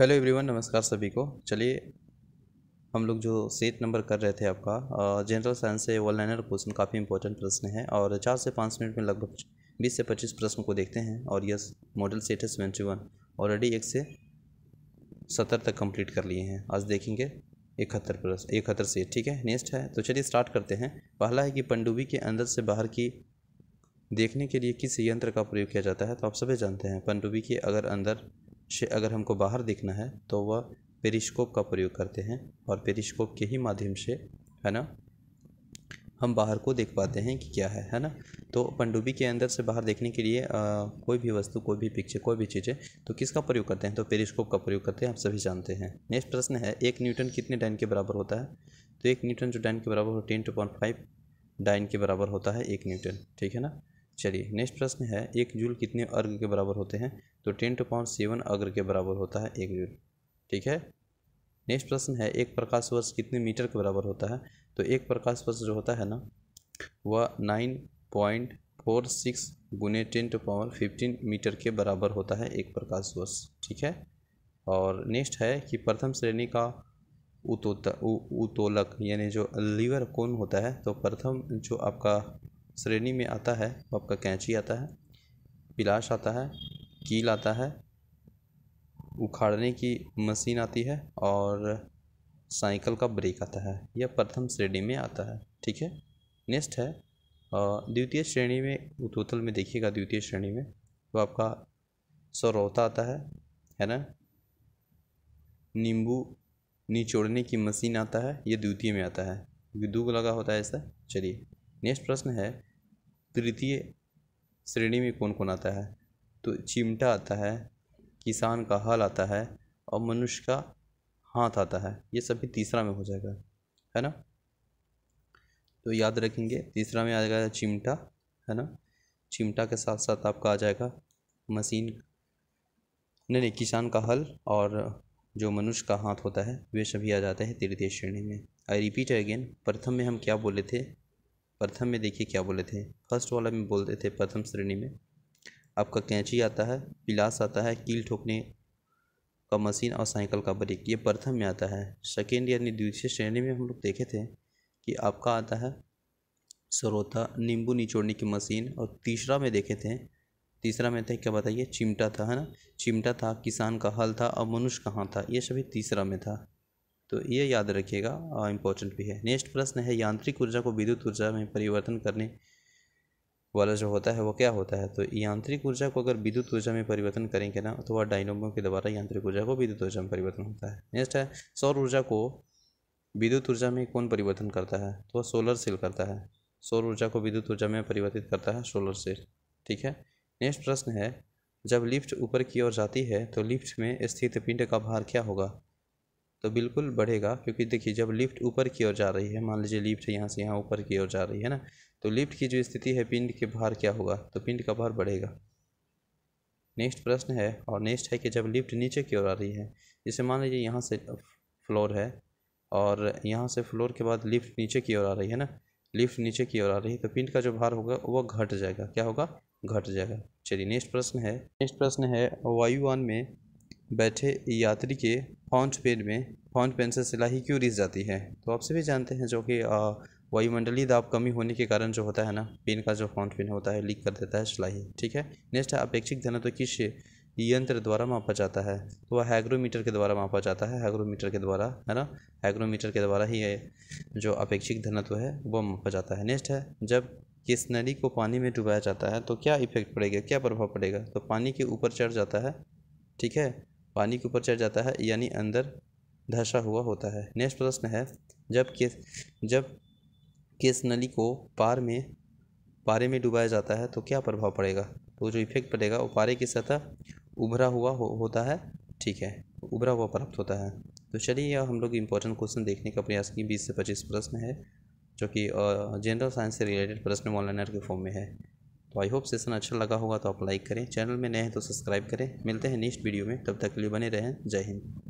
hello everyone नमस्कार सभी को चलिए हम लोग जो सेट नंबर कर रहे थे आपका जनरल साइंस से वन लाइनर क्वेश्चन काफ़ी इंपॉर्टेंट प्रश्न है और चार से पाँच मिनट में लगभग बीस से पच्चीस प्रश्न को देखते हैं और यह मॉडल सेट है सेवेंटी वन ऑलरेडी एक से सत्तर तक कंप्लीट कर लिए हैं आज देखेंगे इकहत्तर प्रश्न इकहत्तर सेट ठीक है नेक्स्ट है तो चलिए स्टार्ट करते हैं पहला है कि पंडुबी के अंदर से बाहर की देखने के लिए किस यंत्र का प्रयोग किया जाता है तो आप सभी जानते हैं पंडुबी के अगर अंदर से अगर हमको बाहर देखना है तो वह पेरिस्कोप का प्रयोग करते हैं और पेरिस्कोप के ही माध्यम से है ना हम बाहर को देख पाते हैं कि क्या है है ना तो पंडुबी के अंदर से बाहर देखने के लिए आ, कोई भी वस्तु कोई भी पिक्चर कोई भी चीज़ें तो किसका प्रयोग करते हैं तो पेरिस्कोप का प्रयोग करते हैं आप सभी जानते हैं नेक्स्ट प्रश्न है एक न्यूटन कितने डाइन के बराबर होता है तो एक न्यूटन जो डाइन के बराबर हो ten to point five dyne के बराबर होता है एक न्यूटन ठीक है ना चलिए नेक्स्ट प्रश्न है एक जूल कितने अर्ग के बराबर होते हैं तो टेन टू पावर सेवन अर्ग के बराबर होता है एक जूल ठीक है नेक्स्ट प्रश्न है एक प्रकाश वर्ष कितने मीटर के बराबर होता है तो एक प्रकाश वर्ष जो होता है ना वह नाइन पॉइंट फोर सिक्स गुने ten to power fifteen metre के बराबर होता है एक प्रकाश वर्ष ठीक है और नेक्स्ट है कि प्रथम श्रेणी का उतोता उतोलक यानी जो लीवर कौन होता है तो प्रथम जो आपका श्रेणी में आता है वो आपका कैंची आता है पिलाश आता है कील आता है उखाड़ने की मशीन आती है और साइकिल का ब्रेक आता है यह प्रथम श्रेणी में आता है ठीक है नेक्स्ट है द्वितीय श्रेणी में उतोतल में देखिएगा द्वितीय श्रेणी में तो आपका सरौता आता है है ना नींबू निचोड़ने की मशीन आता है यह द्वितीय में आता है क्योंकि लगा होता है ऐसा चलिए नेक्स्ट प्रश्न है तृतीय श्रेणी में कौन कौन आता है तो चिमटा आता है किसान का हल आता है और मनुष्य का हाथ आता है ये सभी तीसरा में हो जाएगा है ना तो याद रखेंगे तीसरा में आ जाएगा चिमटा है ना चिमटा के साथ साथ आपका आ जाएगा मशीन नहीं नहीं किसान का हल और जो मनुष्य का हाथ होता है वे सभी आ जाते हैं तृतीय श्रेणी में आई रिपीट अगेन प्रथम में हम क्या बोले थे प्रथम में देखिए क्या बोले थे फर्स्ट वाला में बोलते थे प्रथम श्रेणी में आपका कैंची आता है पिलास आता है कील ठोकने का मशीन और साइकिल का ब्रेक ये प्रथम में आता है सेकेंड यानी द्वितीय श्रेणी में हम लोग देखे थे कि आपका आता है सरोता नींबू निचोड़ने की मशीन और तीसरा में देखे थे तीसरा में था क्या बताइए चिमटा था है ना चिमटा था किसान का हल था और मनुष्य कहाँ था ये सभी तीसरा में था तो ये याद रखिएगा इम्पोर्टेंट भी है नेक्स्ट प्रश्न है यांत्रिक ऊर्जा को विद्युत ऊर्जा में परिवर्तन करने वाला जो होता है वो क्या होता है तो यांत्रिक ऊर्जा को अगर विद्युत ऊर्जा में परिवर्तन करेंगे ना तो वह डायनोमो के द्वारा यांत्रिक ऊर्जा को विद्युत ऊर्जा में परिवर्तन होता है नेक्स्ट है सौर ऊर्जा को विद्युत ऊर्जा में कौन परिवर्तन करता है तो वह सोलर सेल करता है सौर ऊर्जा को विद्युत ऊर्जा में परिवर्तित करता है सोलर सेल ठीक है नेक्स्ट प्रश्न है जब लिफ्ट ऊपर की ओर जाती है तो लिफ्ट में स्थित पिंड का भार क्या होगा तो बिल्कुल बढ़ेगा क्योंकि देखिए जब लिफ्ट ऊपर की ओर जा रही है मान लीजिए लिफ्ट यहाँ से यहाँ ऊपर की ओर जा रही है ना तो लिफ्ट की जो स्थिति है पिंड के भार क्या होगा तो पिंड का भार बढ़ेगा नेक्स्ट प्रश्न है और नेक्स्ट है कि जब लिफ्ट नीचे की ओर आ रही है जैसे मान लीजिए यहाँ से फ्लोर है और यहाँ से फ्लोर के बाद लिफ्ट नीचे की ओर आ रही है ना लिफ्ट नीचे की ओर आ रही है तो पिंड का जो भार होगा वो घट जाएगा क्या होगा घट जाएगा चलिए नेक्स्ट प्रश्न है नेक्स्ट प्रश्न है वायुवान में बैठे यात्री के फाउंट पेन में फाउंट पेन से सिलाई क्यों रिस जाती है तो आप सभी जानते हैं जो कि वायुमंडलीय दाब कमी होने के कारण जो होता है ना पेन का जो फाउंट पेन होता है लीक कर देता है सिलाई ठीक है नेक्स्ट है अपेक्षित धन तो किस यंत्र द्वारा मापा जाता है तो वह हैग्रोमीटर के द्वारा मापा जाता है हाइग्रोमीटर के द्वारा है ना हाइग्रोमीटर के द्वारा ही ये जो अपेक्षित धनत्व है वह मापा जाता है नेक्स्ट है जब किसनरी को पानी में डुबाया जाता है तो क्या इफेक्ट पड़ेगा क्या प्रभाव पड़ेगा तो पानी के ऊपर चढ़ जाता है ठीक है पानी के ऊपर चढ़ जाता है यानी अंदर धसा हुआ होता है नेक्स्ट प्रश्न है जब केस जब केस नली को पार में पारे में डुबाया जाता है तो क्या प्रभाव पड़ेगा तो जो इफेक्ट पड़ेगा वो पारे की सतह उभरा हुआ हो, होता है ठीक है उभरा हुआ प्राप्त होता है तो चलिए यह हम लोग इम्पोर्टेंट क्वेश्चन देखने का प्रयास किए बीस से पच्चीस प्रश्न है जो कि जनरल साइंस से रिलेटेड प्रश्न मौलाना के फॉर्म में है तो आई होप सेशन अच्छा लगा होगा तो आप लाइक करें चैनल में नए हैं तो सब्सक्राइब करें मिलते हैं नेक्स्ट वीडियो में तब तक के लिए बने रहें जय हिंद